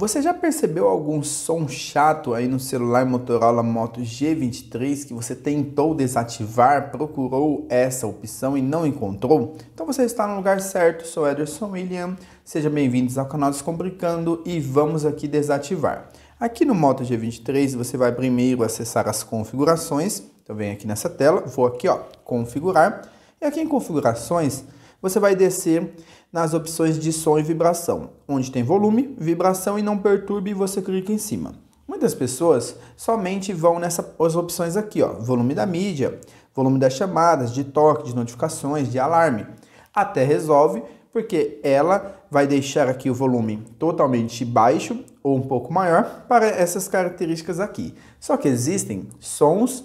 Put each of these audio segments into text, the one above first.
Você já percebeu algum som chato aí no celular Motorola Moto G23 que você tentou desativar, procurou essa opção e não encontrou? Então você está no lugar certo, sou Ederson William, sejam bem-vindos ao canal Descomplicando e vamos aqui desativar. Aqui no Moto G23 você vai primeiro acessar as configurações, então vem aqui nessa tela, vou aqui ó, configurar, e aqui em configurações você vai descer nas opções de som e vibração. Onde tem volume, vibração e não perturbe, você clica em cima. Muitas pessoas somente vão nessas opções aqui, ó, volume da mídia, volume das chamadas, de toque, de notificações, de alarme. Até resolve, porque ela vai deixar aqui o volume totalmente baixo ou um pouco maior para essas características aqui. Só que existem sons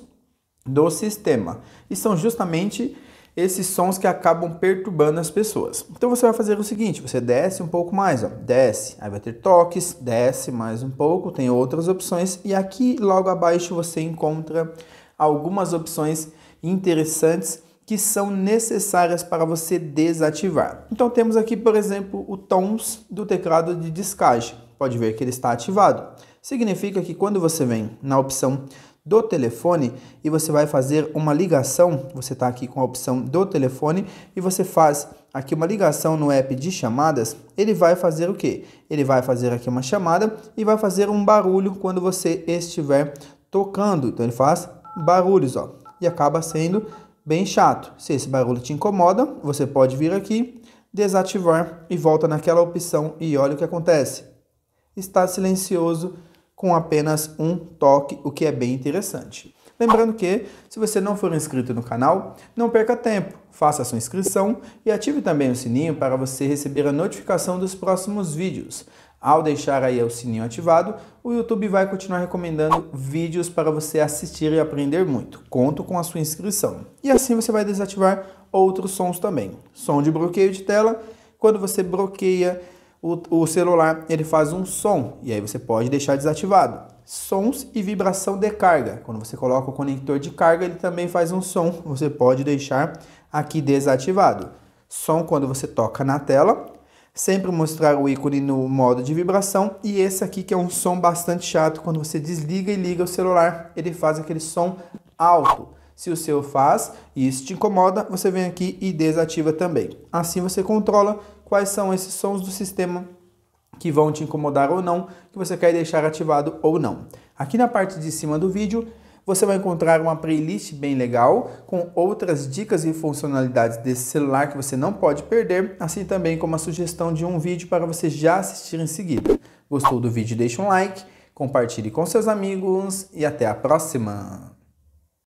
do sistema e são justamente esses sons que acabam perturbando as pessoas. Então você vai fazer o seguinte, você desce um pouco mais, ó, desce, aí vai ter toques, desce mais um pouco, tem outras opções e aqui logo abaixo você encontra algumas opções interessantes que são necessárias para você desativar. Então temos aqui, por exemplo, o tons do teclado de descarte. Pode ver que ele está ativado. Significa que quando você vem na opção do telefone e você vai fazer uma ligação. Você está aqui com a opção do telefone e você faz aqui uma ligação no app de chamadas. Ele vai fazer o que? Ele vai fazer aqui uma chamada e vai fazer um barulho quando você estiver tocando. Então ele faz barulhos, ó, e acaba sendo bem chato. Se esse barulho te incomoda, você pode vir aqui, desativar e volta naquela opção e olha o que acontece. Está silencioso com apenas um toque, o que é bem interessante. Lembrando que, se você não for inscrito no canal, não perca tempo, faça a sua inscrição e ative também o sininho para você receber a notificação dos próximos vídeos. Ao deixar aí o sininho ativado, o YouTube vai continuar recomendando vídeos para você assistir e aprender muito. Conto com a sua inscrição. E assim você vai desativar outros sons também. Som de bloqueio de tela, quando você bloqueia o, o celular ele faz um som e aí você pode deixar desativado. Sons e vibração de carga. Quando você coloca o conector de carga, ele também faz um som. Você pode deixar aqui desativado. Som quando você toca na tela, sempre mostrar o ícone no modo de vibração e esse aqui que é um som bastante chato quando você desliga e liga o celular, ele faz aquele som alto. Se o seu faz e isso te incomoda, você vem aqui e desativa também. Assim você controla quais são esses sons do sistema que vão te incomodar ou não, que você quer deixar ativado ou não. Aqui na parte de cima do vídeo, você vai encontrar uma playlist bem legal com outras dicas e funcionalidades desse celular que você não pode perder, assim também como a sugestão de um vídeo para você já assistir em seguida. Gostou do vídeo? Deixe um like, compartilhe com seus amigos e até a próxima!